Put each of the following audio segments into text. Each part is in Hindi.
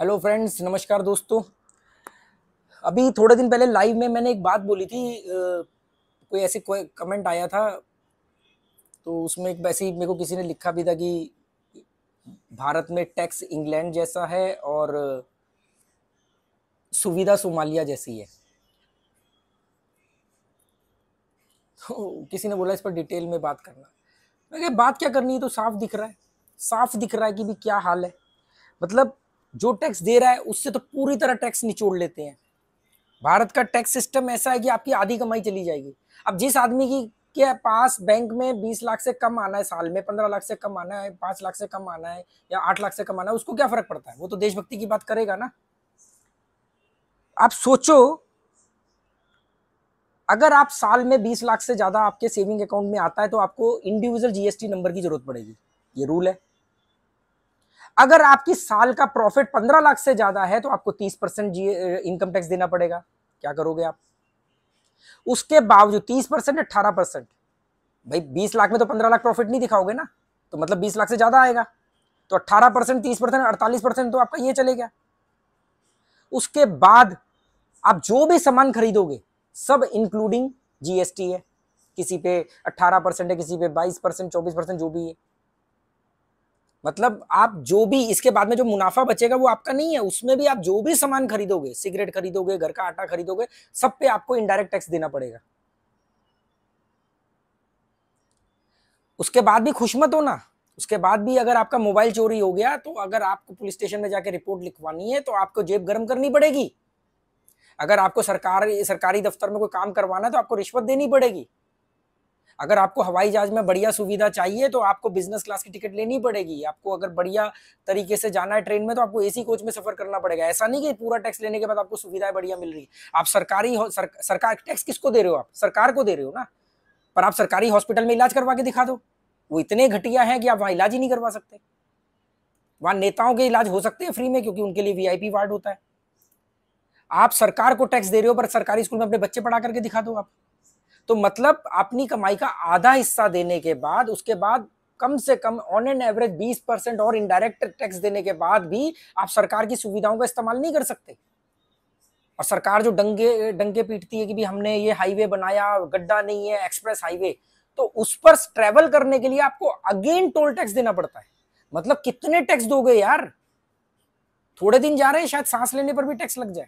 हेलो फ्रेंड्स नमस्कार दोस्तों अभी थोड़े दिन पहले लाइव में मैंने एक बात बोली थी आ, कोई ऐसे कोई कमेंट आया था तो उसमें एक वैसे ही मेरे को किसी ने लिखा भी था कि भारत में टैक्स इंग्लैंड जैसा है और सुविधा सोमालिया जैसी है तो किसी ने बोला इस पर डिटेल में बात करना मैं बात क्या करनी है तो साफ दिख रहा है साफ दिख रहा है कि भी क्या हाल है मतलब जो टैक्स दे रहा है उससे तो पूरी तरह टैक्स निचोड़ लेते हैं भारत का टैक्स सिस्टम ऐसा है कि आपकी आधी कमाई चली जाएगी अब जिस आदमी की के पास बैंक में बीस लाख से कम आना है साल में पंद्रह लाख से कम आना है पांच लाख से कम आना है या आठ लाख से कम आना है उसको क्या फर्क पड़ता है वो तो देशभक्ति की बात करेगा ना आप सोचो अगर आप साल में बीस लाख से ज़्यादा आपके सेविंग अकाउंट में आता है तो आपको इंडिविजुअल जीएसटी नंबर की जरूरत पड़ेगी ये रूल है अगर आपकी साल का प्रॉफिट पंद्रह लाख से ज्यादा है तो आपको तीस परसेंट इनकम टैक्स देना पड़ेगा क्या करोगे आप उसके बावजूद तीस परसेंट अट्ठारह परसेंट भाई बीस लाख में तो पंद्रह लाख प्रॉफिट नहीं दिखाओगे ना तो मतलब बीस लाख से ज्यादा आएगा तो अट्ठारह परसेंट तीस परसेंट अड़तालीस परसेंट तो आपका ये चले गया उसके बाद आप जो भी सामान खरीदोगे सब इंक्लूडिंग जीएसटी है किसी पे अट्ठारह परसेंट है किसी पे बाईस परसेंट चौबीस परसेंट जो भी है मतलब आप जो भी इसके बाद में जो मुनाफा बचेगा वो आपका नहीं है उसमें भी आप जो भी सामान खरीदोगे सिगरेट खरीदोगे घर का आटा खरीदोगे सब पे आपको इनडायरेक्ट टैक्स देना पड़ेगा उसके बाद भी खुश मत होना उसके बाद भी अगर आपका मोबाइल चोरी हो गया तो अगर आपको पुलिस स्टेशन में जाके रिपोर्ट लिखवानी है तो आपको जेब गर्म करनी पड़ेगी अगर आपको सरकार सरकारी दफ्तर में कोई काम करवाना है तो आपको रिश्वत देनी पड़ेगी अगर आपको हवाई जहाज में बढ़िया सुविधा चाहिए तो आपको बिजनेस क्लास की टिकट लेनी पड़ेगी आपको अगर बढ़िया तरीके से जाना है ट्रेन में तो आपको एसी कोच में सफर करना पड़ेगा ऐसा नहीं कि पूरा टैक्स लेने के बाद आपको सुविधाएं बढ़िया मिल रही है आप सरकारी सर, सरकार टैक्स किसको दे रहे हो आप सरकार को दे रहे हो ना पर आप सरकारी हॉस्पिटल में इलाज करवा के दिखा दो वो इतने घटिया है कि आप वहाँ इलाज ही नहीं करवा सकते वहाँ नेताओं के इलाज हो सकते हैं फ्री में क्योंकि उनके लिए वीआईपी वार्ड होता है आप सरकार को टैक्स दे रहे हो पर सरकारी स्कूल में अपने बच्चे पढ़ा करके दिखा दो आप तो मतलब अपनी कमाई का आधा हिस्सा देने के बाद उसके बाद कम से कम ऑन एन एवरेज 20 परसेंट और इनडायरेक्ट टैक्स देने के बाद भी आप सरकार की सुविधाओं का इस्तेमाल नहीं कर सकते और सरकार जो डंगे डंगे पीटती है कि भी हमने ये हाईवे बनाया गड्ढा नहीं है एक्सप्रेस हाईवे तो उस पर ट्रेवल करने के लिए आपको अगेन टोल टैक्स देना पड़ता है मतलब कितने टैक्स दोगे यार थोड़े दिन जा रहे हैं शायद सांस लेने पर भी टैक्स लग जाए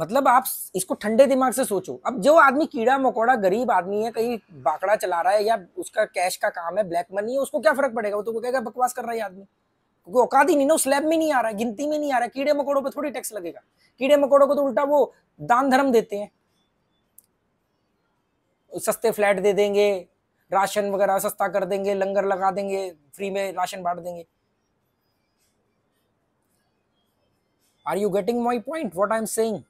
मतलब आप इसको ठंडे दिमाग से सोचो अब जो आदमी कीड़ा मकोड़ा गरीब आदमी है कहीं बाकड़ा चला रहा है या उसका कैश का काम है ब्लैक मनी है उसको क्या फर्क पड़ेगा वो तो कहेगा बकवास कर रहा है आदमी क्योंकि औकात ही नहीं ना स्लैब में नहीं आ रहा है गिनती में नहीं आ रहा कीड़े मकोड़ों पर थोड़ी टैक्स लगेगा कीड़े मकोड़ों को तो उल्टा वो दान धर्म देते हैं सस्ते फ्लैट दे देंगे राशन वगैरह सस्ता कर देंगे लंगर लगा देंगे फ्री में राशन बांट देंगे are you getting my point what I am saying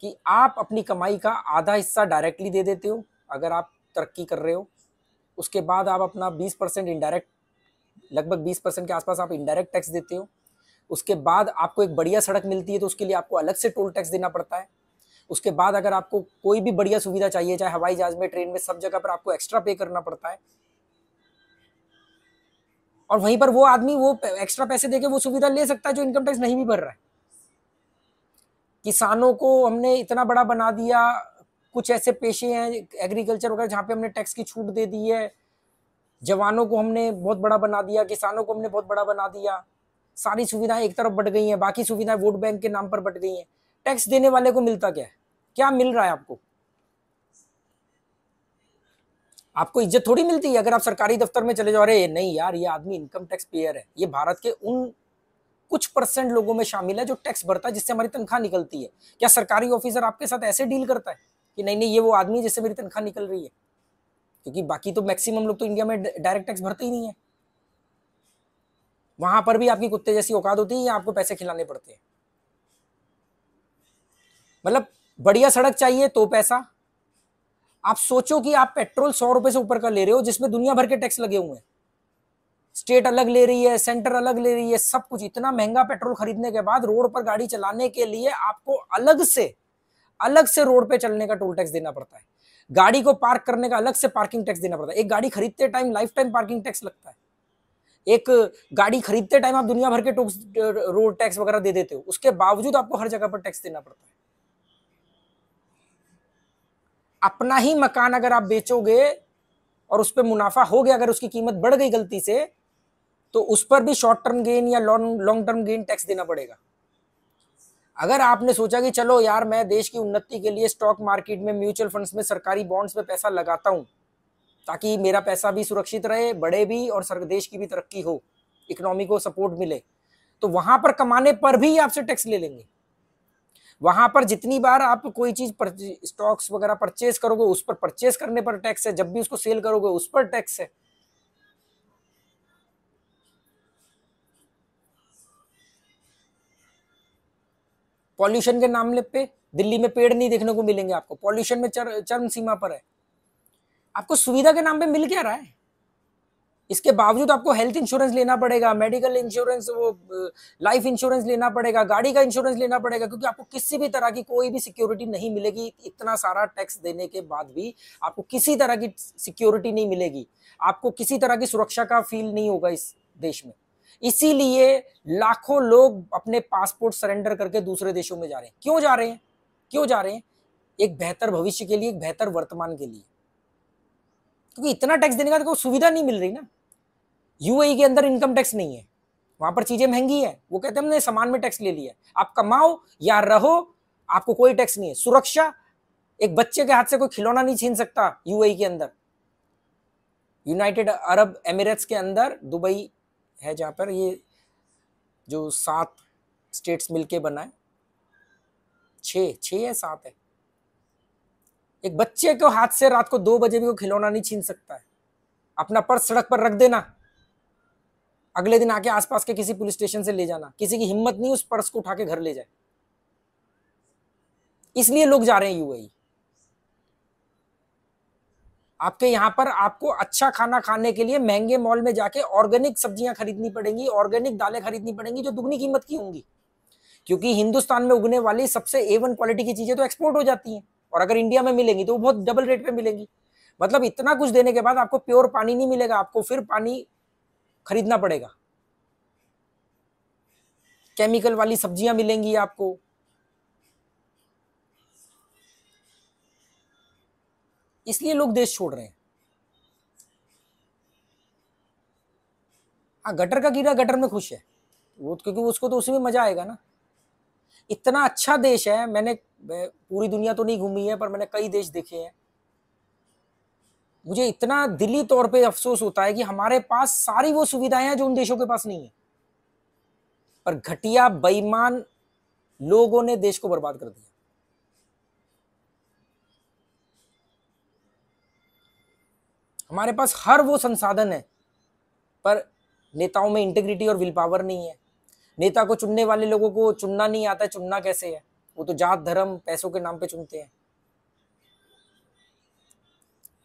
कि आप अपनी कमाई का आधा हिस्सा डायरेक्टली दे देते हो अगर आप तरक्की कर रहे हो उसके बाद आप अपना 20 परसेंट इनडायरेक्ट लगभग 20 परसेंट के आसपास आप इनडायरेक्ट टैक्स देते हो उसके बाद आपको एक बढ़िया सड़क मिलती है तो उसके लिए आपको अलग से टोल टैक्स देना पड़ता है उसके बाद अगर आपको कोई भी बढ़िया सुविधा चाहिए चाहे हवाई जहाज में ट्रेन में सब जगह पर आपको एक्स्ट्रा पे करना पड़ता है और वहीं पर वो आदमी वो एक्स्ट्रा पैसे देके वो सुविधा ले सकता है जो इनकम टैक्स नहीं भी भर रहा है किसानों को हमने इतना बड़ा बना दिया कुछ ऐसे पेशे हैं एग्रीकल्चर वगैरह जहाँ पे हमने टैक्स की छूट दे दी है जवानों को हमने बहुत बड़ा बना दिया किसानों को हमने बहुत बड़ा बना दिया सारी सुविधाएं एक तरफ बढ़ गई हैं बाकी सुविधाएं वोट बैंक के नाम पर बढ़ गई हैं टैक्स देने वाले को मिलता क्या है क्या मिल रहा है आपको आपको इज्जत थोड़ी मिलती है अगर आप सरकारी दफ्तर में चले जाओ अरे नहीं यार ये आदमी इनकम टैक्स पेयर है ये भारत के उन कुछ परसेंट लोगों में शामिल है जो टैक्स भरता है जिससे हमारी तनख्वाह निकलती है क्या सरकारी ऑफिसर आपके साथ ऐसे डील करता है कि नहीं नहीं ये वो आदमी जिससे मेरी तनख्वाह निकल रही है क्योंकि बाकी तो मैक्सिमम लोग तो इंडिया में डायरेक्ट टैक्स भरते ही नहीं है वहां पर भी आपकी कुत्ते जैसी औकात होती है या आपको पैसे खिलाने पड़ते हैं मतलब बढ़िया सड़क चाहिए तो पैसा आप सोचो कि आप पेट्रोल सौ रुपए से ऊपर का ले रहे हो जिसमें दुनिया भर के टैक्स लगे हुए हैं स्टेट अलग ले रही है सेंटर अलग ले रही है सब कुछ इतना महंगा पेट्रोल खरीदने के बाद रोड पर गाड़ी चलाने के लिए आपको अलग से अलग से रोड पे चलने का टोल टैक्स देना पड़ता है गाड़ी को पार्क करने का अलग से पार्किंग टैक्स देना पड़ता है एक गाड़ी खरीदते time life time parking tax लगता है एक गाड़ी खरीदते टाइम आप दुनिया भर के टोक्स रोड टैक्स वगैरह दे देते हो उसके बावजूद आपको हर जगह पर टैक्स देना पड़ता है अपना ही मकान अगर आप बेचोगे और उस पर मुनाफा हो गया अगर उसकी कीमत बढ़ गई गलती से तो उस पर भी शॉर्ट टर्म गेन या long long term gain tax देना पड़ेगा अगर आपने सोचा कि चलो यार मैं देश की उन्नति के लिए स्टॉक मार्केट में म्यूचुअल फंड्स में सरकारी बॉन्ड्स में पैसा लगाता हूँ ताकि मेरा पैसा भी सुरक्षित रहे बढ़े भी और सर देश की भी तरक्की हो इकोनॉमी को सपोर्ट मिले तो वहां पर कमाने पर भी आपसे टैक्स ले लेंगे वहां पर जितनी बार आप कोई चीज स्टॉक्स वगैरह परचेज करोगे उस पर परचेज करने पर टैक्स है जब भी उसको सेल करोगे उस पर टैक्स है पॉल्यूशन के नाम पे दिल्ली में पेड़ नहीं देखने को मिलेंगे आपको पॉल्यूशन में चर, चरम सीमा पर है आपको सुविधा के नाम पे मिल क्या रहा है इसके बावजूद आपको हेल्थ इंश्योरेंस लेना पड़ेगा मेडिकल इंश्योरेंस वो लाइफ इंश्योरेंस लेना पड़ेगा गाड़ी का इंश्योरेंस लेना पड़ेगा क्योंकि आपको किसी भी तरह की कोई भी सिक्योरिटी नहीं मिलेगी इतना सारा टैक्स देने के बाद भी आपको किसी तरह की सिक्योरिटी नहीं मिलेगी आपको किसी तरह की सुरक्षा का फील नहीं होगा इस देश में इसीलिए लाखों लोग अपने पासपोर्ट सरेंडर करके दूसरे देशों में जा रहे हैं क्यों जा रहे हैं क्यों जा रहे हैं एक बेहतर भविष्य के लिए एक बेहतर वर्तमान के लिए क्योंकि इतना टैक्स देने का तो सुविधा नहीं मिल रही ना यूएई के अंदर इनकम टैक्स नहीं है वहां पर चीजें महंगी है वो कहते हैं हमने सामान में टैक्स ले लिया आप कमाओ या रहो आपको कोई टैक्स नहीं है सुरक्षा एक बच्चे के हाथ से कोई खिलौना नहीं छीन सकता यूएई के अंदर यूनाइटेड अरब एमिरेट्स के अंदर दुबई है जहाँ पर ये जो सात स्टेट्स मिलके बना है छः छः है सात है एक बच्चे को हाथ से रात को दो बजे भी वो खिलौना नहीं छीन सकता है अपना पर्स सड़क पर रख देना अगले दिन आके आसपास के किसी पुलिस स्टेशन से ले जाना किसी की हिम्मत नहीं उस पर्स को उठा के घर ले जाए इसलिए लोग जा रहे हैं यूएई आपके यहाँ पर आपको अच्छा खाना खाने के लिए महंगे मॉल में जाके ऑर्गेनिक सब्जियां खरीदनी पड़ेंगी ऑर्गेनिक दालें खरीदनी पड़ेंगी जो दुगनी कीमत की होंगी क्योंकि हिंदुस्तान में उगने वाली सबसे ए वन क्वालिटी की चीजें तो एक्सपोर्ट हो जाती हैं और अगर इंडिया में मिलेंगी तो वो बहुत डबल रेट पे मिलेंगी मतलब इतना कुछ देने के बाद आपको प्योर पानी नहीं मिलेगा आपको फिर पानी खरीदना पड़ेगा केमिकल वाली सब्जियां मिलेंगी आपको इसलिए लोग देश छोड़ रहे हैं हाँ गटर का कीड़ा गटर में खुश है वो तो, क्योंकि उसको तो उसी में मजा आएगा ना इतना अच्छा देश है मैंने पूरी दुनिया तो नहीं घूमी है पर मैंने कई देश देखे हैं मुझे इतना दिली तौर पे अफसोस होता है कि हमारे पास सारी वो सुविधाएं हैं जो उन देशों के पास नहीं है पर घटिया बेईमान लोगों ने देश को बर्बाद कर दिया हमारे पास हर वो संसाधन है पर नेताओं में इंटेग्रिटी और विल पावर नहीं है नेता को चुनने वाले लोगों को चुनना नहीं आता चुनना कैसे है वो तो जात धर्म पैसों के नाम पे चुनते हैं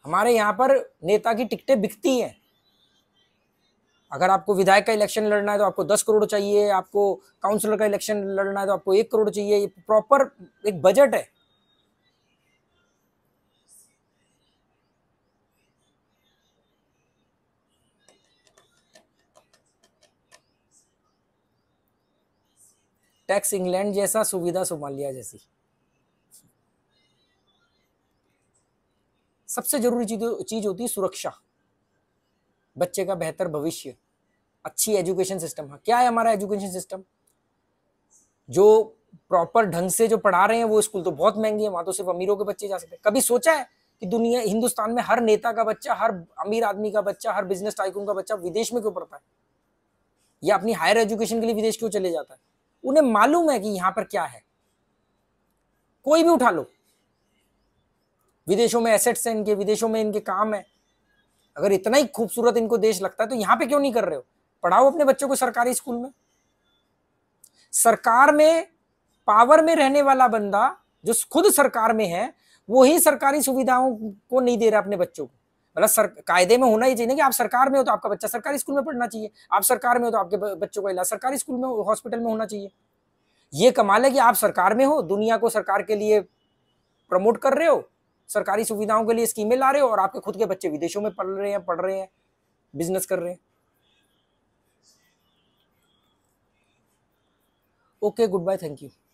हमारे यहाँ पर नेता की टिकटें बिकती हैं अगर आपको विधायक का इलेक्शन लड़ना है तो आपको दस करोड़ चाहिए आपको काउंसलर का इलेक्शन लड़ना है तो आपको एक करोड़ चाहिए ये प्रॉपर एक बजट है टैक्स इंग्लैंड जैसा सुविधा सोमालिया जैसी सबसे जरूरी चीज होती है सुरक्षा बच्चे का बेहतर भविष्य अच्छी एजुकेशन सिस्टम है हाँ, क्या है हमारा एजुकेशन सिस्टम जो प्रॉपर ढंग से जो पढ़ा रहे हैं वो स्कूल तो बहुत महंगी है वहां तो सिर्फ अमीरों के बच्चे जा सकते हैं कभी सोचा है कि दुनिया हिंदुस्तान में हर नेता का बच्चा हर अमीर आदमी का बच्चा हर बिजनेस टाइकून का बच्चा विदेश में क्यों पढ़ता है या अपनी हायर एजुकेशन के लिए विदेश क्यों चले जाता है उन्हें मालूम है कि यहां पर क्या है कोई भी उठा लो विदेशों में एसेट्स हैं इनके विदेशों में इनके काम है अगर इतना ही खूबसूरत इनको देश लगता है तो यहां पे क्यों नहीं कर रहे हो पढ़ाओ अपने बच्चों को सरकारी स्कूल में सरकार में पावर में रहने वाला बंदा जो खुद सरकार में है वो ही सरकारी सुविधाओं को नहीं दे रहा अपने बच्चों को मतलब सर कायदे में होना ही चाहिए ना कि आप सरकार में हो तो आपका बच्चा सरकारी स्कूल में पढ़ना चाहिए आप सरकार में हो तो आपके बच्चों का इलाज सरकारी स्कूल में हॉस्पिटल में होना चाहिए ये कमाल है कि आप सरकार में हो दुनिया को सरकार के लिए प्रमोट कर रहे हो सरकारी सुविधाओं के लिए स्कीमें ला रहे हो और आपके खुद के बच्चे विदेशों में पढ़ रहे हैं पढ़ रहे हैं बिजनेस कर रहे हैं okay good bye thank you